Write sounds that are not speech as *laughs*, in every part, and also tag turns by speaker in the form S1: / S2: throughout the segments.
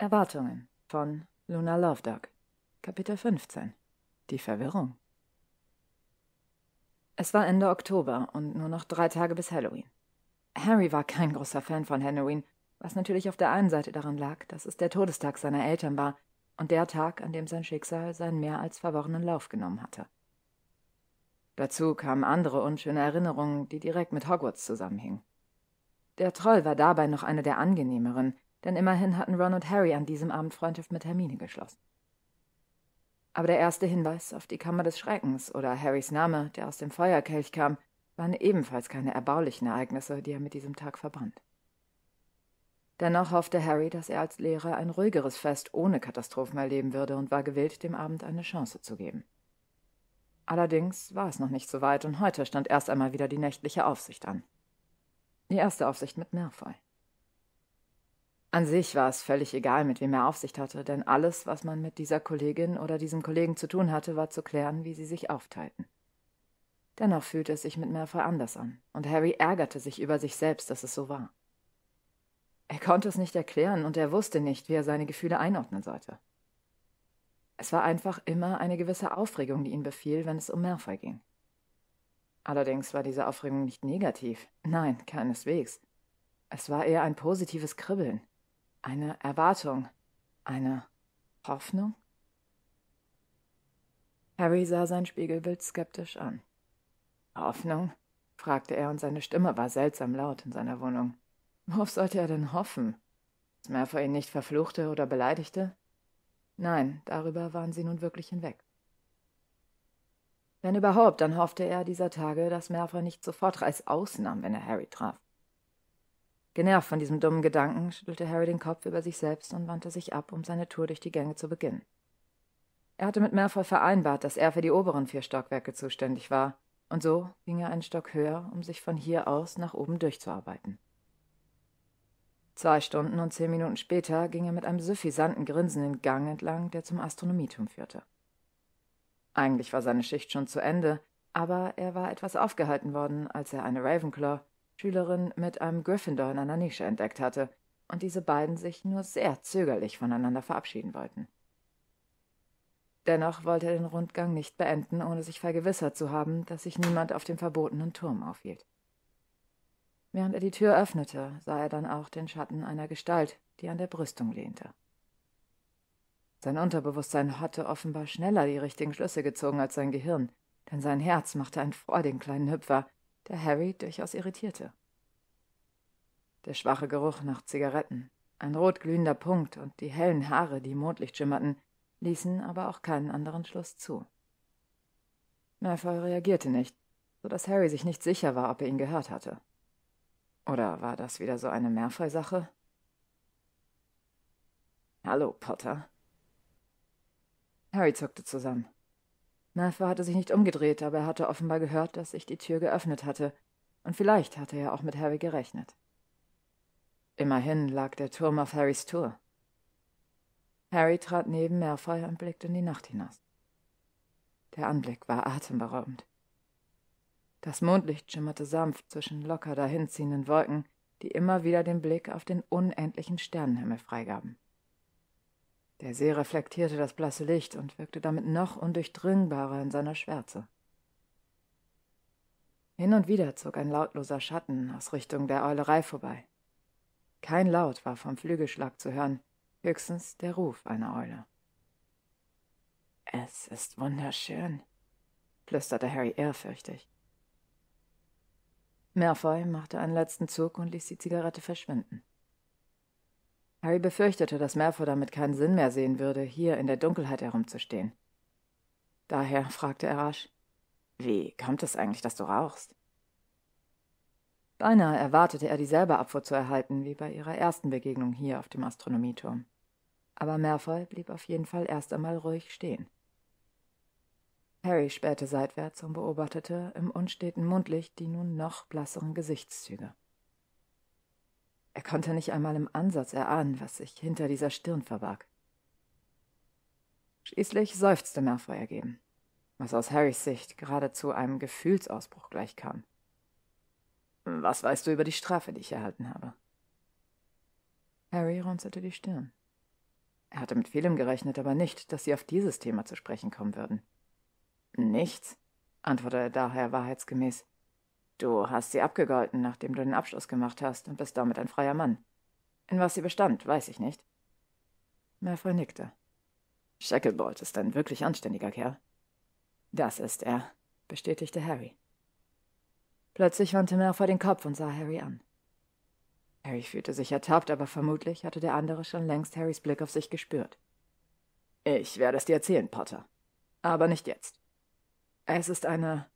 S1: Erwartungen von Luna Lovedog, Kapitel 15 Die Verwirrung. Es war Ende Oktober und nur noch drei Tage bis Halloween. Harry war kein großer Fan von Halloween, was natürlich auf der einen Seite daran lag, dass es der Todestag seiner Eltern war und der Tag, an dem sein Schicksal seinen mehr als verworrenen Lauf genommen hatte. Dazu kamen andere unschöne Erinnerungen, die direkt mit Hogwarts zusammenhingen. Der Troll war dabei noch eine der angenehmeren, denn immerhin hatten Ron und Harry an diesem Abend Freundschaft mit Hermine geschlossen. Aber der erste Hinweis auf die Kammer des Schreckens oder Harrys Name, der aus dem Feuerkelch kam, waren ebenfalls keine erbaulichen Ereignisse, die er mit diesem Tag verband. Dennoch hoffte Harry, dass er als Lehrer ein ruhigeres Fest ohne Katastrophen erleben würde und war gewillt, dem Abend eine Chance zu geben. Allerdings war es noch nicht so weit und heute stand erst einmal wieder die nächtliche Aufsicht an. Die erste Aufsicht mit Malfoy. An sich war es völlig egal, mit wem er Aufsicht hatte, denn alles, was man mit dieser Kollegin oder diesem Kollegen zu tun hatte, war zu klären, wie sie sich aufteilten. Dennoch fühlte es sich mit Malfoy anders an, und Harry ärgerte sich über sich selbst, dass es so war. Er konnte es nicht erklären, und er wusste nicht, wie er seine Gefühle einordnen sollte. Es war einfach immer eine gewisse Aufregung, die ihn befiel, wenn es um Malfoy ging. Allerdings war diese Aufregung nicht negativ, nein, keineswegs. Es war eher ein positives Kribbeln, eine Erwartung, eine Hoffnung? Harry sah sein Spiegelbild skeptisch an. Hoffnung? fragte er, und seine Stimme war seltsam laut in seiner Wohnung. Worauf sollte er denn hoffen? Dass Malfoy ihn nicht verfluchte oder beleidigte? Nein, darüber waren sie nun wirklich hinweg. Wenn überhaupt, dann hoffte er dieser Tage, dass Malfoy nicht sofort Reißaus nahm, wenn er Harry traf. Genervt von diesem dummen Gedanken schüttelte Harry den Kopf über sich selbst und wandte sich ab, um seine Tour durch die Gänge zu beginnen. Er hatte mit Malfoy vereinbart, dass er für die oberen vier Stockwerke zuständig war, und so ging er einen Stock höher, um sich von hier aus nach oben durchzuarbeiten. Zwei Stunden und zehn Minuten später ging er mit einem suffisanten Grinsen den Gang entlang, der zum Astronomieturm führte. Eigentlich war seine Schicht schon zu Ende, aber er war etwas aufgehalten worden, als er eine Ravenclaw, Schülerin mit einem Gryffindor in einer Nische entdeckt hatte und diese beiden sich nur sehr zögerlich voneinander verabschieden wollten. Dennoch wollte er den Rundgang nicht beenden, ohne sich vergewissert zu haben, dass sich niemand auf dem verbotenen Turm aufhielt. Während er die Tür öffnete, sah er dann auch den Schatten einer Gestalt, die an der Brüstung lehnte. Sein Unterbewusstsein hatte offenbar schneller die richtigen Schlüsse gezogen als sein Gehirn, denn sein Herz machte einen freudigen kleinen Hüpfer, der Harry durchaus irritierte. Der schwache Geruch nach Zigaretten, ein rotglühender Punkt und die hellen Haare, die im Mondlicht schimmerten, ließen aber auch keinen anderen Schluss zu. Malfoy reagierte nicht, so dass Harry sich nicht sicher war, ob er ihn gehört hatte. Oder war das wieder so eine Malfoy-Sache? Hallo, Potter. Harry zuckte zusammen. Malfoy hatte sich nicht umgedreht, aber er hatte offenbar gehört, dass ich die Tür geöffnet hatte, und vielleicht hatte er auch mit Harry gerechnet. Immerhin lag der Turm auf Harrys Tour. Harry trat neben Malfoy und blickte in die Nacht hinaus. Der Anblick war atemberaubend. Das Mondlicht schimmerte sanft zwischen locker dahinziehenden Wolken, die immer wieder den Blick auf den unendlichen Sternenhimmel freigaben. Der See reflektierte das blasse Licht und wirkte damit noch undurchdringbarer in seiner Schwärze. Hin und wieder zog ein lautloser Schatten aus Richtung der Eulerei vorbei. Kein Laut war vom Flügelschlag zu hören, höchstens der Ruf einer Eule. Es ist wunderschön, flüsterte Harry ehrfürchtig. Merfoy machte einen letzten Zug und ließ die Zigarette verschwinden. Harry befürchtete, dass Malfoy damit keinen Sinn mehr sehen würde, hier in der Dunkelheit herumzustehen. Daher fragte er rasch, wie kommt es eigentlich, dass du rauchst? Beinahe erwartete er, dieselbe Abfuhr zu erhalten, wie bei ihrer ersten Begegnung hier auf dem Astronomieturm. Aber Malfoy blieb auf jeden Fall erst einmal ruhig stehen. Harry spähte seitwärts und beobachtete im unsteten Mundlicht die nun noch blasseren Gesichtszüge. Er konnte nicht einmal im Ansatz erahnen, was sich hinter dieser Stirn verbarg. Schließlich seufzte Malfoy ergeben, was aus Harrys Sicht geradezu einem Gefühlsausbruch gleichkam. Was weißt du über die Strafe, die ich erhalten habe? Harry runzelte die Stirn. Er hatte mit vielem gerechnet, aber nicht, dass sie auf dieses Thema zu sprechen kommen würden. Nichts, antwortete er daher wahrheitsgemäß. Du hast sie abgegolten, nachdem du den Abschluss gemacht hast und bist damit ein freier Mann. In was sie bestand, weiß ich nicht. Malfoy nickte. Shacklebolt ist ein wirklich anständiger Kerl. Das ist er, bestätigte Harry. Plötzlich wandte Malfoy den Kopf und sah Harry an. Harry fühlte sich ertappt, aber vermutlich hatte der andere schon längst Harrys Blick auf sich gespürt. Ich werde es dir erzählen, Potter. Aber nicht jetzt. Es ist eine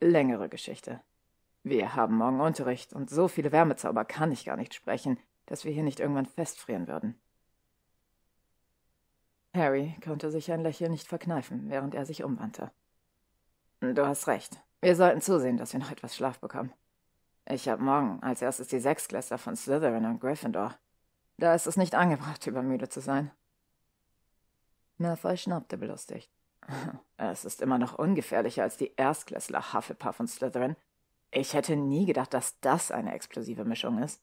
S1: längere Geschichte. Wir haben morgen Unterricht und so viele Wärmezauber kann ich gar nicht sprechen, dass wir hier nicht irgendwann festfrieren würden. Harry konnte sich ein Lächeln nicht verkneifen, während er sich umwandte. Du hast recht. Wir sollten zusehen, dass wir noch etwas Schlaf bekommen. Ich habe morgen als erstes die Sechsklässler von Slytherin und Gryffindor. Da ist es nicht angebracht, übermüde zu sein. Malfoy schnappte belustigt. *laughs* Es ist immer noch ungefährlicher als die Erstklässler Hufflepuff und Slytherin, ich hätte nie gedacht, dass das eine explosive Mischung ist.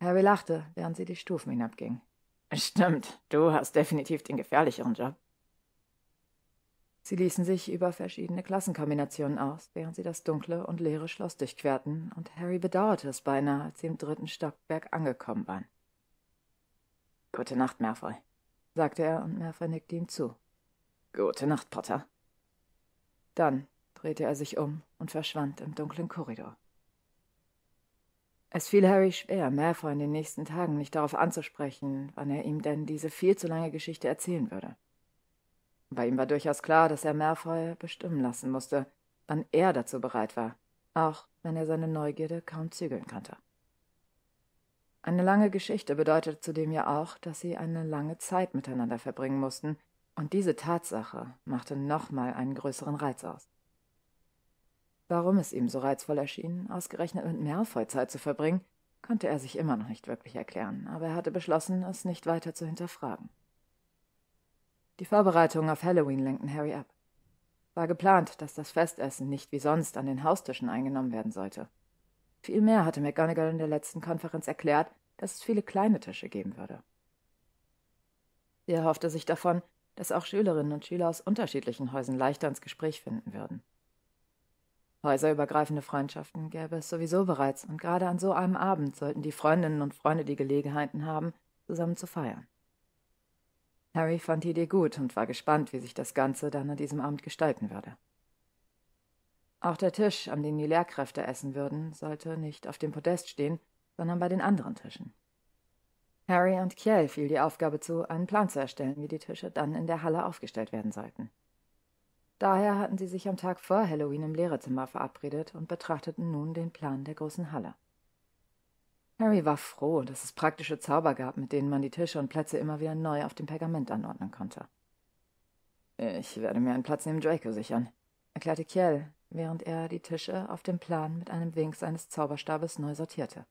S1: Harry lachte, während sie die Stufen hinabging. Stimmt, du hast definitiv den gefährlicheren Job. Sie ließen sich über verschiedene Klassenkombinationen aus, während sie das dunkle und leere Schloss durchquerten, und Harry bedauerte es beinahe, als sie im dritten Stockwerk angekommen waren. Gute Nacht, Merfoy, sagte er, und Merfoy nickte ihm zu. Gute Nacht, Potter. Dann drehte er sich um und verschwand im dunklen Korridor. Es fiel Harry schwer, Malfoy in den nächsten Tagen nicht darauf anzusprechen, wann er ihm denn diese viel zu lange Geschichte erzählen würde. Bei ihm war durchaus klar, dass er Malfoy bestimmen lassen musste, wann er dazu bereit war, auch wenn er seine Neugierde kaum zügeln konnte. Eine lange Geschichte bedeutete zudem ja auch, dass sie eine lange Zeit miteinander verbringen mussten, und diese Tatsache machte nochmal einen größeren Reiz aus. Warum es ihm so reizvoll erschien, ausgerechnet mit Malfoy Zeit zu verbringen, konnte er sich immer noch nicht wirklich erklären, aber er hatte beschlossen, es nicht weiter zu hinterfragen. Die Vorbereitungen auf Halloween lenkten Harry ab. War geplant, dass das Festessen nicht wie sonst an den Haustischen eingenommen werden sollte. Vielmehr hatte McGonagall in der letzten Konferenz erklärt, dass es viele kleine Tische geben würde. Er hoffte sich davon, dass auch Schülerinnen und Schüler aus unterschiedlichen Häusern leichter ins Gespräch finden würden. Häuserübergreifende Freundschaften gäbe es sowieso bereits, und gerade an so einem Abend sollten die Freundinnen und Freunde die Gelegenheiten haben, zusammen zu feiern. Harry fand die Idee gut und war gespannt, wie sich das Ganze dann an diesem Abend gestalten würde. Auch der Tisch, an dem die Lehrkräfte essen würden, sollte nicht auf dem Podest stehen, sondern bei den anderen Tischen. Harry und Kiel fiel die Aufgabe zu, einen Plan zu erstellen, wie die Tische dann in der Halle aufgestellt werden sollten. Daher hatten sie sich am Tag vor Halloween im Lehrerzimmer verabredet und betrachteten nun den Plan der großen Halle. Harry war froh, dass es praktische Zauber gab, mit denen man die Tische und Plätze immer wieder neu auf dem Pergament anordnen konnte. Ich werde mir einen Platz neben Draco sichern, erklärte Kiel, während er die Tische auf dem Plan mit einem Wink seines Zauberstabes neu sortierte.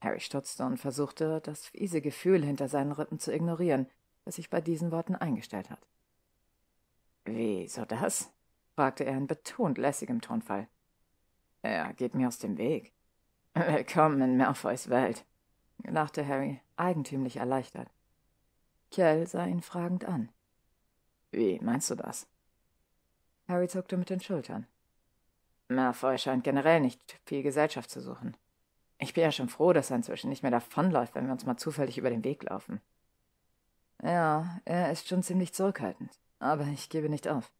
S1: Harry stutzte und versuchte, das fiese Gefühl hinter seinen Rippen zu ignorieren, das sich bei diesen Worten eingestellt hat. Wieso das? fragte er in betont lässigem Tonfall. Er geht mir aus dem Weg. Willkommen in Malfoys Welt, lachte Harry, eigentümlich erleichtert. Kell sah ihn fragend an. Wie meinst du das? Harry zuckte mit den Schultern. Malfoy scheint generell nicht viel Gesellschaft zu suchen. Ich bin ja schon froh, dass er inzwischen nicht mehr davonläuft, wenn wir uns mal zufällig über den Weg laufen. Ja, er ist schon ziemlich zurückhaltend aber ich gebe nicht auf.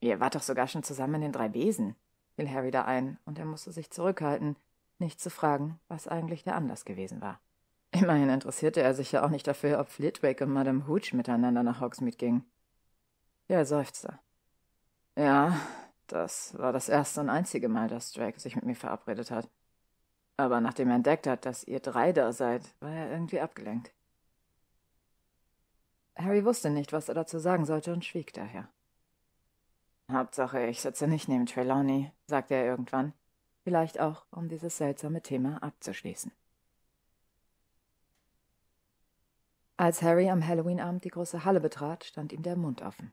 S1: Ihr wart doch sogar schon zusammen in den drei Besen, fiel Harry da ein, und er musste sich zurückhalten, nicht zu fragen, was eigentlich der Anlass gewesen war. Immerhin interessierte er sich ja auch nicht dafür, ob Flitwick und Madame Hooch miteinander nach Hogsmeade gingen. Er seufzte. Ja, das war das erste und einzige Mal, dass Drake sich mit mir verabredet hat. Aber nachdem er entdeckt hat, dass ihr drei da seid, war er irgendwie abgelenkt. Harry wusste nicht, was er dazu sagen sollte und schwieg daher. Hauptsache, ich sitze nicht neben Trelawney, sagte er irgendwann, vielleicht auch, um dieses seltsame Thema abzuschließen. Als Harry am Halloween-Abend die große Halle betrat, stand ihm der Mund offen.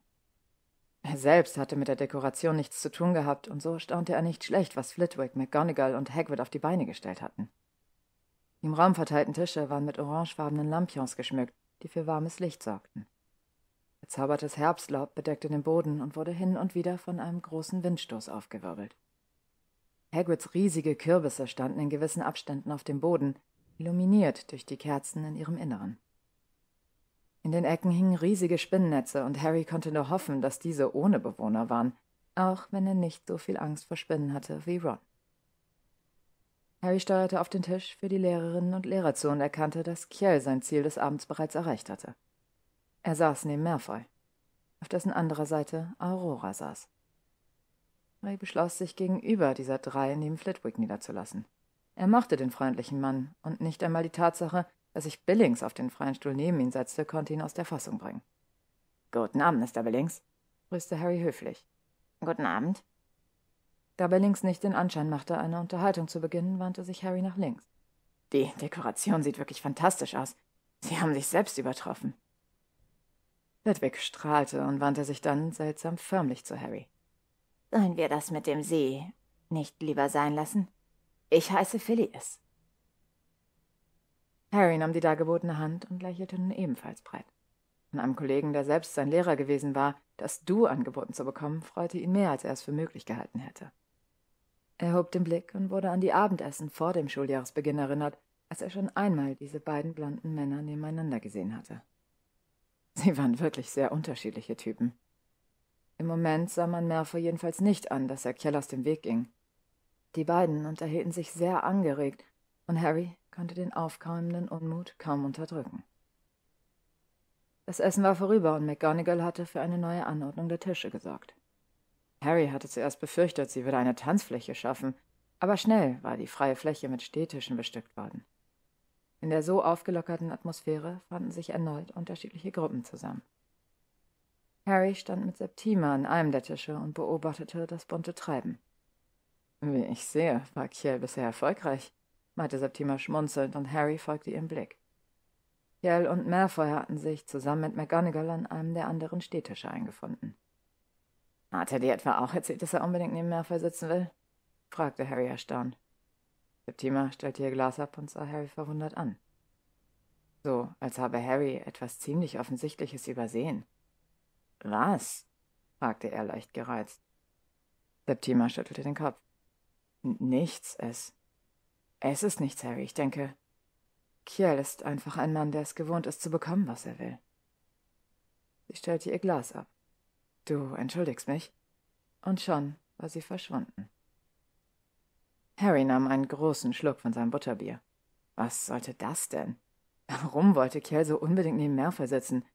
S1: Er selbst hatte mit der Dekoration nichts zu tun gehabt, und so staunte er nicht schlecht, was Flitwick, McGonagall und Hagrid auf die Beine gestellt hatten. Die im Raum verteilten Tische waren mit orangefarbenen Lampions geschmückt, die für warmes Licht sorgten. Verzaubertes Herbstlaub bedeckte den Boden und wurde hin und wieder von einem großen Windstoß aufgewirbelt. Hagrids riesige Kürbisse standen in gewissen Abständen auf dem Boden, illuminiert durch die Kerzen in ihrem Inneren. In den Ecken hingen riesige Spinnennetze und Harry konnte nur hoffen, dass diese ohne Bewohner waren, auch wenn er nicht so viel Angst vor Spinnen hatte wie Ron. Harry steuerte auf den Tisch für die Lehrerinnen und Lehrer zu und erkannte, dass Kiel sein Ziel des Abends bereits erreicht hatte. Er saß neben Merfoy, auf dessen anderer Seite Aurora saß. Harry beschloss, sich gegenüber dieser drei neben Flitwick niederzulassen. Er mochte den freundlichen Mann, und nicht einmal die Tatsache, dass sich Billings auf den freien Stuhl neben ihn setzte, konnte ihn aus der Fassung bringen. Guten Abend, Mr. Billings, grüßte Harry höflich. Guten Abend, da Bellings nicht den Anschein machte, eine Unterhaltung zu beginnen, wandte sich Harry nach links. Die Dekoration sieht wirklich fantastisch aus. Sie haben sich selbst übertroffen. Ludwig strahlte und wandte sich dann seltsam förmlich zu Harry. Sollen wir das mit dem See nicht lieber sein lassen? Ich heiße Phileas. Harry nahm die dargebotene Hand und lächelte nun ebenfalls breit. Von einem Kollegen, der selbst sein Lehrer gewesen war, das Du angeboten zu bekommen, freute ihn mehr, als er es für möglich gehalten hätte. Er hob den Blick und wurde an die Abendessen vor dem Schuljahresbeginn erinnert, als er schon einmal diese beiden blonden Männer nebeneinander gesehen hatte. Sie waren wirklich sehr unterschiedliche Typen. Im Moment sah man Merfer jedenfalls nicht an, dass er Kell aus dem Weg ging. Die beiden unterhielten sich sehr angeregt, und Harry konnte den aufkeimenden Unmut kaum unterdrücken. Das Essen war vorüber und McGonagall hatte für eine neue Anordnung der Tische gesorgt. Harry hatte zuerst befürchtet, sie würde eine Tanzfläche schaffen, aber schnell war die freie Fläche mit Stehtischen bestückt worden. In der so aufgelockerten Atmosphäre fanden sich erneut unterschiedliche Gruppen zusammen. Harry stand mit Septima an einem der Tische und beobachtete das bunte Treiben. Wie ich sehe, war Kiel bisher erfolgreich, meinte Septima schmunzelnd und Harry folgte ihrem Blick. Kiel und Malfoy hatten sich zusammen mit McGonagall an einem der anderen Stehtische eingefunden. Hat er dir etwa auch erzählt, dass er unbedingt neben Malfoy sitzen will? fragte Harry erstaunt. Septima stellte ihr Glas ab und sah Harry verwundert an. So, als habe Harry etwas ziemlich Offensichtliches übersehen. Was? fragte er leicht gereizt. Septima schüttelte den Kopf. Nichts, es. Es ist nichts, Harry, ich denke. Kiel ist einfach ein Mann, der es gewohnt ist zu bekommen, was er will. Sie stellte ihr Glas ab. Du entschuldigst mich. Und schon war sie verschwunden. Harry nahm einen großen Schluck von seinem Butterbier. Was sollte das denn? Warum wollte Kell so unbedingt neben Malfoy sitzen?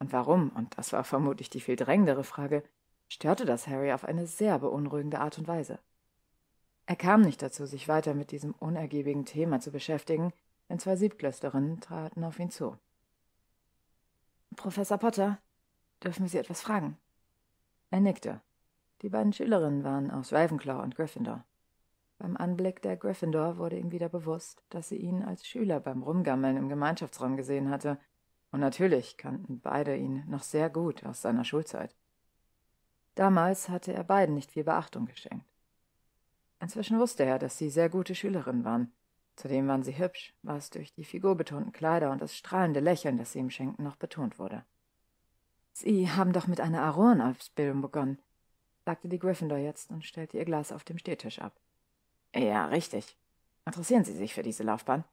S1: Und warum, und das war vermutlich die viel drängendere Frage, störte das Harry auf eine sehr beunruhigende Art und Weise. Er kam nicht dazu, sich weiter mit diesem unergiebigen Thema zu beschäftigen, denn zwei Siebklösterinnen traten auf ihn zu. Professor Potter, dürfen wir Sie etwas fragen? Er nickte. Die beiden Schülerinnen waren aus Ravenclaw und Gryffindor. Beim Anblick der Gryffindor wurde ihm wieder bewusst, dass sie ihn als Schüler beim Rumgammeln im Gemeinschaftsraum gesehen hatte, und natürlich kannten beide ihn noch sehr gut aus seiner Schulzeit. Damals hatte er beiden nicht viel Beachtung geschenkt. Inzwischen wusste er, dass sie sehr gute Schülerinnen waren. Zudem waren sie hübsch, was durch die figurbetonten Kleider und das strahlende Lächeln, das sie ihm schenkten, noch betont wurde. Sie haben doch mit einer Aurorenausbildung begonnen, sagte die Gryffindor jetzt und stellte ihr Glas auf dem Stehtisch ab. Ja, richtig. Interessieren Sie sich für diese Laufbahn?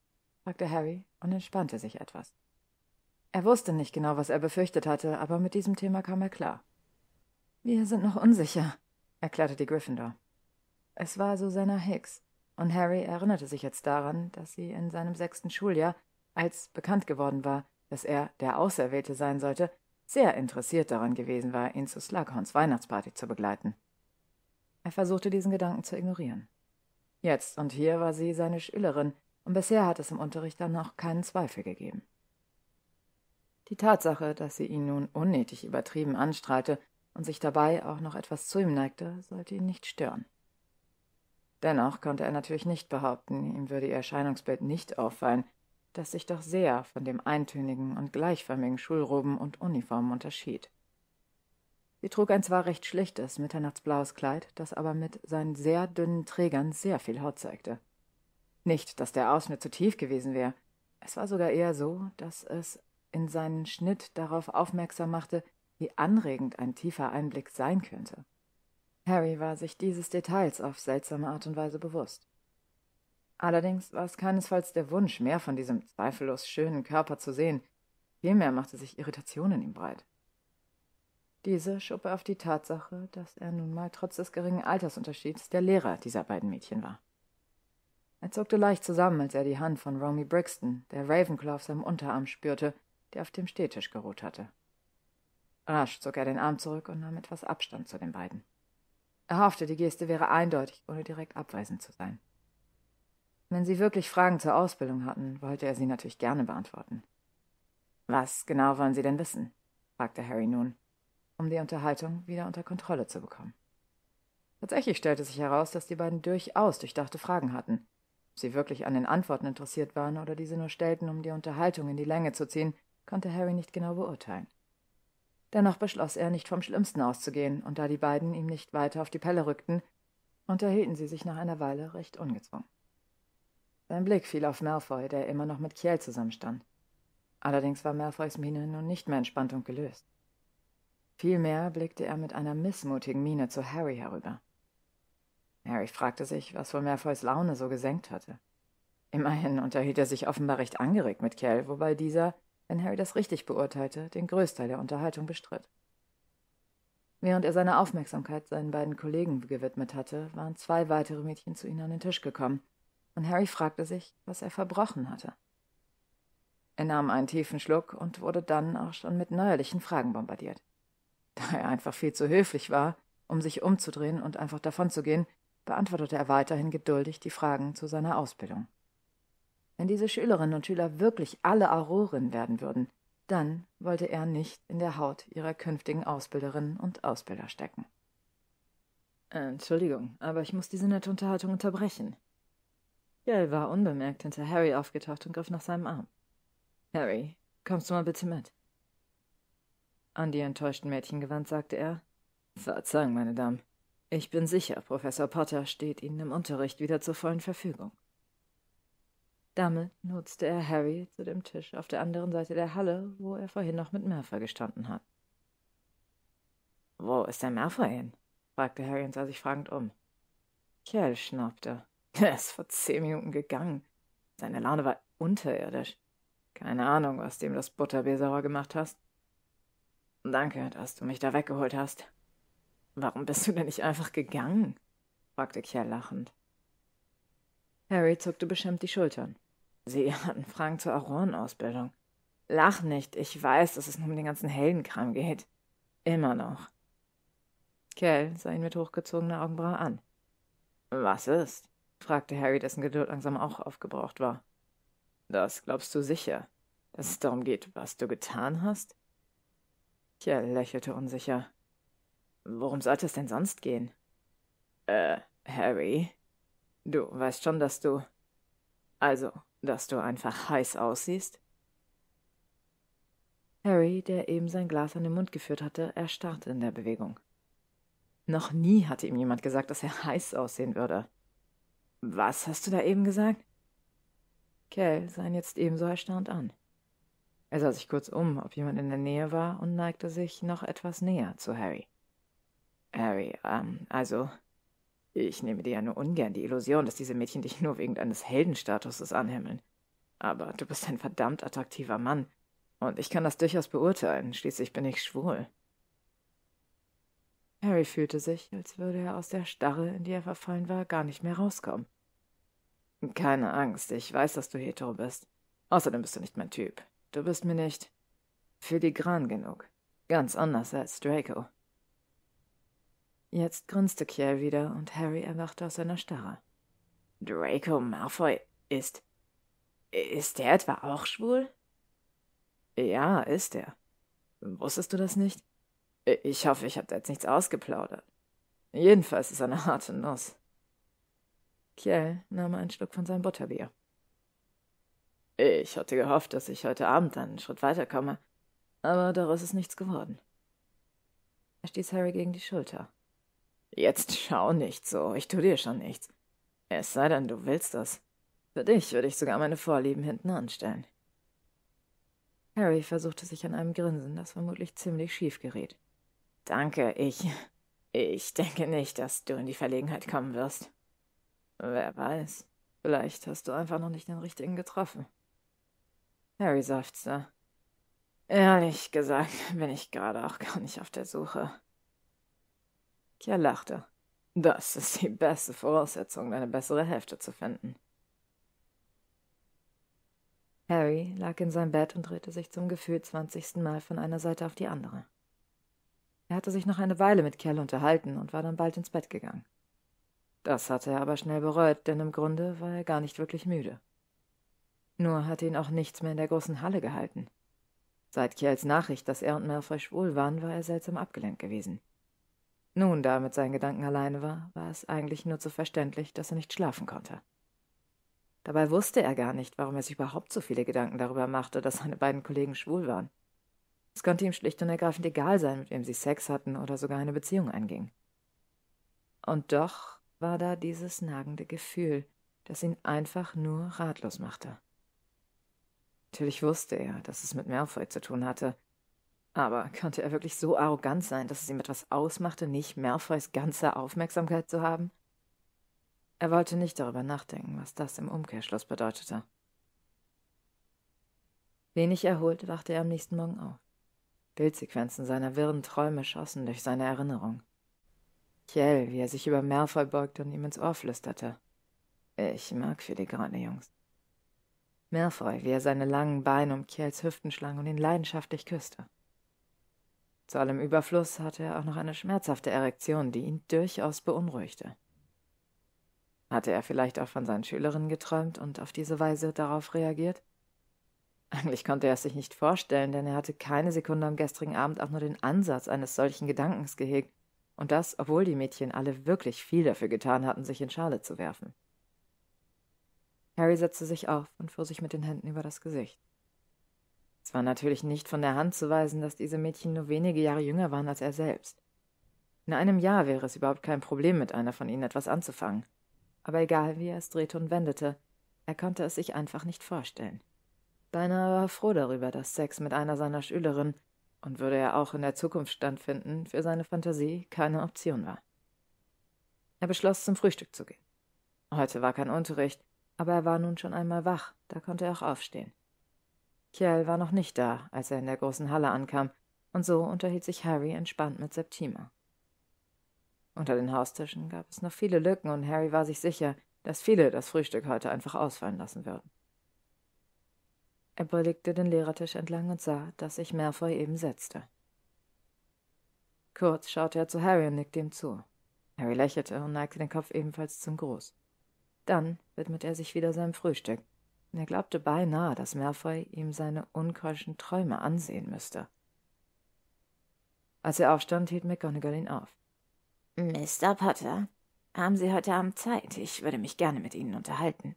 S1: fragte Harry und entspannte sich etwas. Er wusste nicht genau, was er befürchtet hatte, aber mit diesem Thema kam er klar. Wir sind noch unsicher, erklärte die Gryffindor. Es war Susanna Hicks, und Harry erinnerte sich jetzt daran, dass sie in seinem sechsten Schuljahr, als bekannt geworden war, dass er der Auserwählte sein sollte, sehr interessiert daran gewesen war, ihn zu Slughorns Weihnachtsparty zu begleiten. Er versuchte diesen Gedanken zu ignorieren. Jetzt und hier war sie seine Schülerin, und bisher hat es im Unterricht dann noch keinen Zweifel gegeben. Die Tatsache, dass sie ihn nun unnötig übertrieben anstrahlte und sich dabei auch noch etwas zu ihm neigte, sollte ihn nicht stören. Dennoch konnte er natürlich nicht behaupten, ihm würde ihr Erscheinungsbild nicht auffallen, das sich doch sehr von dem eintönigen und gleichförmigen Schulroben und Uniform unterschied. Sie trug ein zwar recht schlichtes, mitternachtsblaues Kleid, das aber mit seinen sehr dünnen Trägern sehr viel Haut zeigte. Nicht, dass der Ausschnitt zu tief gewesen wäre, es war sogar eher so, dass es in seinen Schnitt darauf aufmerksam machte, wie anregend ein tiefer Einblick sein könnte. Harry war sich dieses Details auf seltsame Art und Weise bewusst. Allerdings war es keinesfalls der Wunsch, mehr von diesem zweifellos schönen Körper zu sehen. Vielmehr machte sich Irritation in ihm breit. Diese schob er auf die Tatsache, dass er nun mal trotz des geringen Altersunterschieds der Lehrer dieser beiden Mädchen war. Er zuckte leicht zusammen, als er die Hand von Romy Brixton, der Ravenclaw auf seinem Unterarm spürte, der auf dem Stehtisch geruht hatte. Rasch zog er den Arm zurück und nahm etwas Abstand zu den beiden. Er hoffte, die Geste wäre eindeutig, ohne direkt abweisend zu sein. Wenn Sie wirklich Fragen zur Ausbildung hatten, wollte er sie natürlich gerne beantworten. Was genau wollen Sie denn wissen? fragte Harry nun, um die Unterhaltung wieder unter Kontrolle zu bekommen. Tatsächlich stellte sich heraus, dass die beiden durchaus durchdachte Fragen hatten. Ob sie wirklich an den Antworten interessiert waren oder diese nur stellten, um die Unterhaltung in die Länge zu ziehen, konnte Harry nicht genau beurteilen. Dennoch beschloss er, nicht vom Schlimmsten auszugehen, und da die beiden ihm nicht weiter auf die Pelle rückten, unterhielten sie sich nach einer Weile recht ungezwungen. Sein Blick fiel auf Malfoy, der immer noch mit Kiel zusammenstand. Allerdings war Malfoys Miene nun nicht mehr entspannt und gelöst. Vielmehr blickte er mit einer missmutigen Miene zu Harry herüber. Harry fragte sich, was wohl Malfoys Laune so gesenkt hatte. Immerhin unterhielt er sich offenbar recht angeregt mit Kiel, wobei dieser, wenn Harry das richtig beurteilte, den Größteil der Unterhaltung bestritt. Während er seine Aufmerksamkeit seinen beiden Kollegen gewidmet hatte, waren zwei weitere Mädchen zu ihnen an den Tisch gekommen und Harry fragte sich, was er verbrochen hatte. Er nahm einen tiefen Schluck und wurde dann auch schon mit neuerlichen Fragen bombardiert. Da er einfach viel zu höflich war, um sich umzudrehen und einfach davonzugehen, beantwortete er weiterhin geduldig die Fragen zu seiner Ausbildung. Wenn diese Schülerinnen und Schüler wirklich alle Auroren werden würden, dann wollte er nicht in der Haut ihrer künftigen Ausbilderinnen und Ausbilder stecken. Entschuldigung, aber ich muss diese nette Unterhaltung unterbrechen, Yale war unbemerkt hinter Harry aufgetaucht und griff nach seinem Arm. Harry, kommst du mal bitte mit? An die enttäuschten Mädchen gewandt, sagte er: Verzeihung, meine Damen. Ich bin sicher, Professor Potter steht Ihnen im Unterricht wieder zur vollen Verfügung. Damit nutzte er Harry zu dem Tisch auf der anderen Seite der Halle, wo er vorhin noch mit Malfoy gestanden hat. Wo ist der Malfoy hin? fragte Harry und sah sich fragend um. Kell schnappte. Er ist vor zehn Minuten gegangen. Seine Laune war unterirdisch. Keine Ahnung, was dem das Butterbier sauer gemacht hast. Danke, dass du mich da weggeholt hast. Warum bist du denn nicht einfach gegangen? fragte Kjell lachend. Harry zuckte beschämt die Schultern. Sie hatten Fragen zur Aurorenausbildung. Lach nicht, ich weiß, dass es nur um den ganzen Heldenkram geht. Immer noch. Kell sah ihn mit hochgezogener Augenbraue an. Was ist? fragte Harry, dessen Geduld langsam auch aufgebraucht war. Das glaubst du sicher, dass es darum geht, was du getan hast? Tja lächelte unsicher. Worum sollte es denn sonst gehen? Äh, Harry, du weißt schon, dass du. Also, dass du einfach heiß aussiehst? Harry, der eben sein Glas an den Mund geführt hatte, erstarrte in der Bewegung. Noch nie hatte ihm jemand gesagt, dass er heiß aussehen würde. Was hast du da eben gesagt? Kell sah ihn jetzt ebenso erstaunt an. Er sah sich kurz um, ob jemand in der Nähe war, und neigte sich noch etwas näher zu Harry. Harry, ähm, also, ich nehme dir ja nur ungern die Illusion, dass diese Mädchen dich nur wegen deines Heldenstatuses anhimmeln. Aber du bist ein verdammt attraktiver Mann, und ich kann das durchaus beurteilen, schließlich bin ich schwul. Harry fühlte sich, als würde er aus der Starre, in die er verfallen war, gar nicht mehr rauskommen. Keine Angst, ich weiß, dass du hetero bist. Außerdem bist du nicht mein Typ. Du bist mir nicht filigran genug. Ganz anders als Draco. Jetzt grinste Kier wieder und Harry erwachte aus seiner Starre. Draco Malfoy ist. Ist der etwa auch schwul? Ja, ist er. Wusstest du das nicht? Ich hoffe, ich habe da jetzt nichts ausgeplaudert. Jedenfalls ist er eine harte Nuss. Kjell nahm einen Schluck von seinem Butterbier. Ich hatte gehofft, dass ich heute Abend einen Schritt weiterkomme, aber daraus ist nichts geworden. Er stieß Harry gegen die Schulter. Jetzt schau nicht so, ich tu dir schon nichts. Es sei denn, du willst das. Für dich würde ich sogar meine Vorlieben hinten anstellen. Harry versuchte sich an einem Grinsen, das vermutlich ziemlich schief geriet. Danke, ich. Ich denke nicht, dass du in die Verlegenheit kommen wirst. Wer weiß, vielleicht hast du einfach noch nicht den richtigen getroffen. Harry seufzte. Ehrlich gesagt *laughs* bin ich gerade auch gar nicht auf der Suche. Kier lachte. Das ist die beste Voraussetzung, deine bessere Hälfte zu finden. Harry lag in seinem Bett und drehte sich zum Gefühl zwanzigsten Mal von einer Seite auf die andere. Er hatte sich noch eine Weile mit Kell unterhalten und war dann bald ins Bett gegangen. Das hatte er aber schnell bereut, denn im Grunde war er gar nicht wirklich müde. Nur hatte ihn auch nichts mehr in der großen Halle gehalten. Seit Kiels Nachricht, dass er und Malfoy schwul waren, war er seltsam abgelenkt gewesen. Nun, da er mit seinen Gedanken alleine war, war es eigentlich nur zu verständlich, dass er nicht schlafen konnte. Dabei wusste er gar nicht, warum er sich überhaupt so viele Gedanken darüber machte, dass seine beiden Kollegen schwul waren. Es konnte ihm schlicht und ergreifend egal sein, mit wem sie Sex hatten oder sogar eine Beziehung einging. Und doch war da dieses nagende Gefühl, das ihn einfach nur ratlos machte. Natürlich wusste er, dass es mit Malfoy zu tun hatte, aber konnte er wirklich so arrogant sein, dass es ihm etwas ausmachte, nicht Malfoys ganze Aufmerksamkeit zu haben? Er wollte nicht darüber nachdenken, was das im Umkehrschluss bedeutete. Wenig erholt wachte er am nächsten Morgen auf. Bildsequenzen seiner wirren Träume schossen durch seine Erinnerung. Kjell, wie er sich über Merfoy beugte und ihm ins Ohr flüsterte. Ich mag filigrane Jungs. Merfoy, wie er seine langen Beine um Kjells Hüften schlang und ihn leidenschaftlich küsste. Zu allem Überfluss hatte er auch noch eine schmerzhafte Erektion, die ihn durchaus beunruhigte. Hatte er vielleicht auch von seinen Schülerinnen geträumt und auf diese Weise darauf reagiert? Eigentlich konnte er es sich nicht vorstellen, denn er hatte keine Sekunde am gestrigen Abend auch nur den Ansatz eines solchen Gedankens gehegt, und das, obwohl die Mädchen alle wirklich viel dafür getan hatten, sich in Schale zu werfen. Harry setzte sich auf und fuhr sich mit den Händen über das Gesicht. Es war natürlich nicht von der Hand zu weisen, dass diese Mädchen nur wenige Jahre jünger waren als er selbst. In einem Jahr wäre es überhaupt kein Problem, mit einer von ihnen etwas anzufangen. Aber egal, wie er es drehte und wendete, er konnte es sich einfach nicht vorstellen. Deiner war froh darüber, dass Sex mit einer seiner Schülerinnen und würde er auch in der Zukunft standfinden, für seine Fantasie keine Option war. Er beschloss, zum Frühstück zu gehen. Heute war kein Unterricht, aber er war nun schon einmal wach, da konnte er auch aufstehen. Kjell war noch nicht da, als er in der großen Halle ankam, und so unterhielt sich Harry entspannt mit Septima. Unter den Haustischen gab es noch viele Lücken, und Harry war sich sicher, dass viele das Frühstück heute einfach ausfallen lassen würden. Er blickte den Lehrertisch entlang und sah, dass sich Malfoy eben setzte. Kurz schaute er zu Harry und nickte ihm zu. Harry lächelte und neigte den Kopf ebenfalls zum Gruß. Dann widmete er sich wieder seinem Frühstück. Er glaubte beinahe, dass Malfoy ihm seine unkeuschen Träume ansehen müsste. Als er aufstand, hielt McGonagall ihn auf. Mr. Potter, haben Sie heute Abend Zeit? Ich würde mich gerne mit Ihnen unterhalten.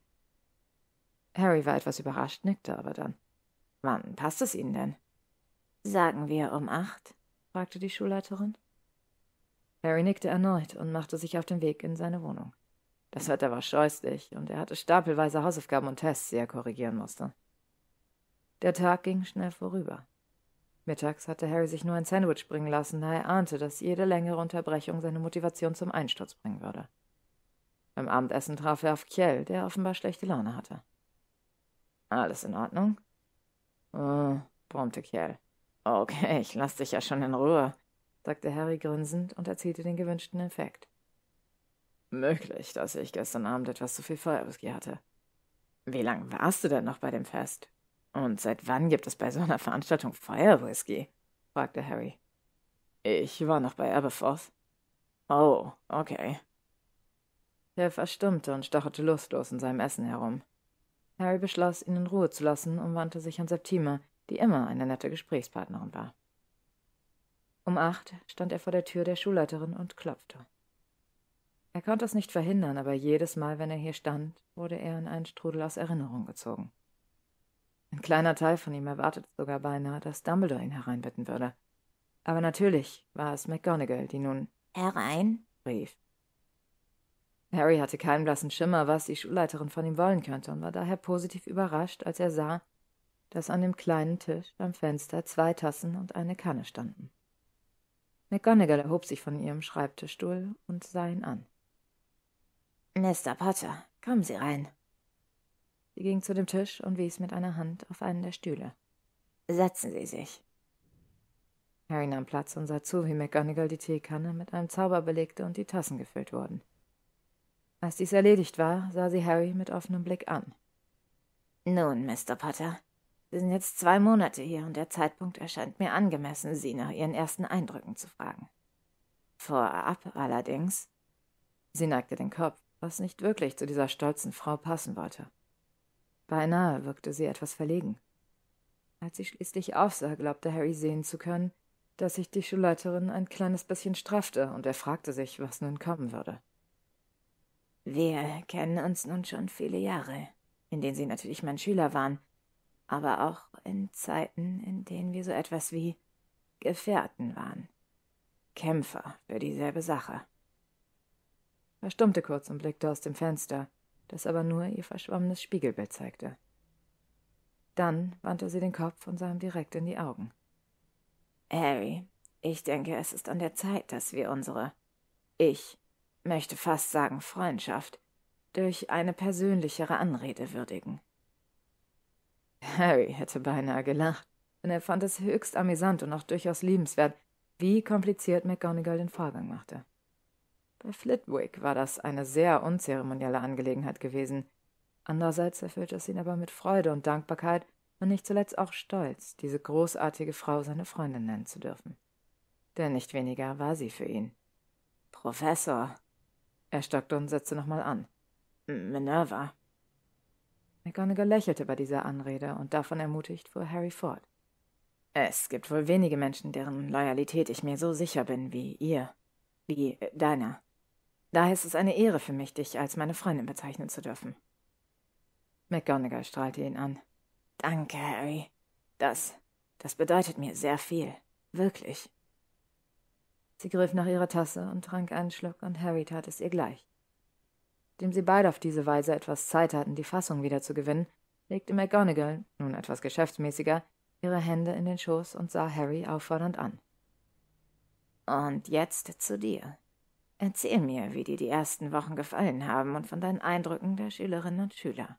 S1: Harry war etwas überrascht, nickte aber dann. Wann passt es Ihnen denn? Sagen wir um acht? fragte die Schulleiterin. Harry nickte erneut und machte sich auf den Weg in seine Wohnung. Das Wetter war scheußlich und er hatte stapelweise Hausaufgaben und Tests, die er korrigieren musste. Der Tag ging schnell vorüber. Mittags hatte Harry sich nur ein Sandwich bringen lassen, da er ahnte, dass jede längere Unterbrechung seine Motivation zum Einsturz bringen würde. Beim Abendessen traf er auf Kjell, der offenbar schlechte Laune hatte. Alles in Ordnung? Oh, brummte Kjell. Okay, ich lass dich ja schon in Ruhe, sagte Harry grinsend und erzielte den gewünschten Effekt. Möglich, dass ich gestern Abend etwas zu viel Feuerwhisky hatte. Wie lange warst du denn noch bei dem Fest? Und seit wann gibt es bei so einer Veranstaltung Feuerwhisky? fragte Harry. Ich war noch bei Aberforth. Oh, okay. Er verstummte und stocherte lustlos in seinem Essen herum. Harry beschloss, ihn in Ruhe zu lassen und wandte sich an Septima, die immer eine nette Gesprächspartnerin war. Um acht stand er vor der Tür der Schulleiterin und klopfte. Er konnte es nicht verhindern, aber jedes Mal, wenn er hier stand, wurde er in einen Strudel aus Erinnerung gezogen. Ein kleiner Teil von ihm erwartete sogar beinahe, dass Dumbledore ihn hereinbitten würde. Aber natürlich war es McGonagall, die nun Herein rief. Harry hatte keinen blassen Schimmer, was die Schulleiterin von ihm wollen könnte, und war daher positiv überrascht, als er sah, dass an dem kleinen Tisch beim Fenster zwei Tassen und eine Kanne standen. McGonagall erhob sich von ihrem Schreibtischstuhl und sah ihn an. Mr. Potter, kommen Sie rein. Sie ging zu dem Tisch und wies mit einer Hand auf einen der Stühle. Setzen Sie sich. Harry nahm Platz und sah zu, wie McGonagall die Teekanne mit einem Zauber belegte und die Tassen gefüllt wurden. Als dies erledigt war, sah sie Harry mit offenem Blick an. Nun, Mr. Potter, Sie sind jetzt zwei Monate hier und der Zeitpunkt erscheint mir angemessen, Sie nach Ihren ersten Eindrücken zu fragen. Vorab allerdings. Sie neigte den Kopf, was nicht wirklich zu dieser stolzen Frau passen wollte. Beinahe wirkte sie etwas verlegen. Als sie schließlich aufsah, glaubte Harry sehen zu können, dass sich die Schulleiterin ein kleines bisschen straffte, und er fragte sich, was nun kommen würde. Wir kennen uns nun schon viele Jahre, in denen Sie natürlich mein Schüler waren, aber auch in Zeiten, in denen wir so etwas wie Gefährten waren. Kämpfer für dieselbe Sache. Er stummte kurz und blickte aus dem Fenster, das aber nur ihr verschwommenes Spiegelbild zeigte. Dann wandte sie den Kopf und sah ihm direkt in die Augen. Harry, ich denke, es ist an der Zeit, dass wir unsere Ich möchte fast sagen Freundschaft, durch eine persönlichere Anrede würdigen. Harry hätte beinahe gelacht, denn er fand es höchst amüsant und auch durchaus liebenswert, wie kompliziert McGonagall den Vorgang machte. Bei Flitwick war das eine sehr unzeremonielle Angelegenheit gewesen. Andererseits erfüllte es ihn aber mit Freude und Dankbarkeit und nicht zuletzt auch Stolz, diese großartige Frau seine Freundin nennen zu dürfen. Denn nicht weniger war sie für ihn. Professor, er stockte und setzte nochmal an. Minerva. McGonagall lächelte bei dieser Anrede und davon ermutigt fuhr Harry fort. Es gibt wohl wenige Menschen, deren Loyalität ich mir so sicher bin wie ihr, wie äh, deiner. Daher ist es eine Ehre für mich, dich als meine Freundin bezeichnen zu dürfen. McGonagall strahlte ihn an. Danke, Harry. Das, das bedeutet mir sehr viel. Wirklich. Sie griff nach ihrer Tasse und trank einen Schluck, und Harry tat es ihr gleich. Dem sie beide auf diese Weise etwas Zeit hatten, die Fassung wieder zu gewinnen, legte McGonagall, nun etwas geschäftsmäßiger, ihre Hände in den Schoß und sah Harry auffordernd an. Und jetzt zu dir. Erzähl mir, wie dir die ersten Wochen gefallen haben und von deinen Eindrücken der Schülerinnen und Schüler.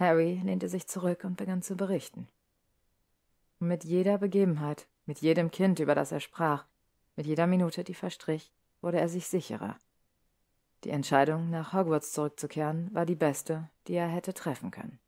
S1: Harry lehnte sich zurück und begann zu berichten. Mit jeder Begebenheit mit jedem Kind, über das er sprach, mit jeder Minute, die verstrich, wurde er sich sicherer. Die Entscheidung, nach Hogwarts zurückzukehren, war die beste, die er hätte treffen können.